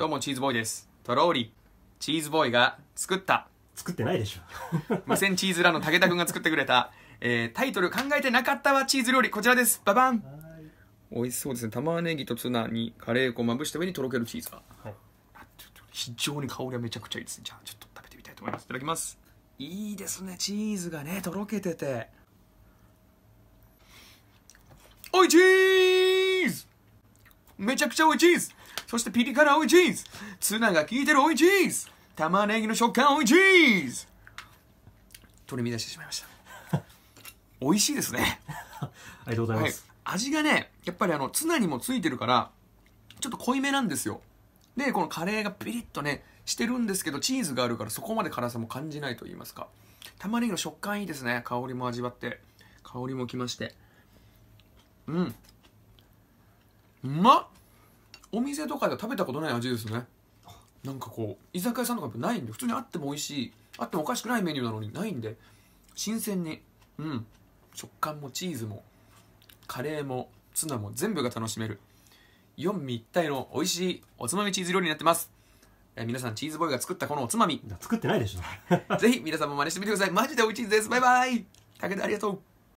どうもチーズボーイですとろーりチーズボーイが作った作ってないでしょ無線 チーズラの武田君が作ってくれた、えー、タイトル考えてなかったわチーズ料理こちらですババン美味しそうですね玉ねぎとツナにカレー粉をまぶした上にとろけるチーズが、はい、非常に香りはめちゃくちゃいいですねじゃあちょっと食べてみたいと思いますいただきますいいですねチーズがねとろけてておいチーズめちゃくちゃ美味しいですそしてピリ辛美味しいですツナが効いてる美味しいです玉ねぎの食感美味しいです取り乱してしまいました 美味しいですね ありがとうございます、はい、味がねやっぱりあのツナにもついてるからちょっと濃いめなんですよでこのカレーがピリッとねしてるんですけどチーズがあるからそこまで辛さも感じないと言いますか玉ねぎの食感いいですね香りも味わって香りもきましてうんうまっお店とかで食べたことない味ですねなんかこう居酒屋さんとかないんで普通にあっても美味しいあってもおかしくないメニューなのにないんで新鮮にうん食感もチーズもカレーもツナも全部が楽しめる四味一体の美味しいおつまみチーズ料理になってますえ皆さんチーズボーイが作ったこのおつまみ作ってないでしょ ぜひ皆さんも真似してみてくださいマジで美味しいですバイバイ武田ありがとう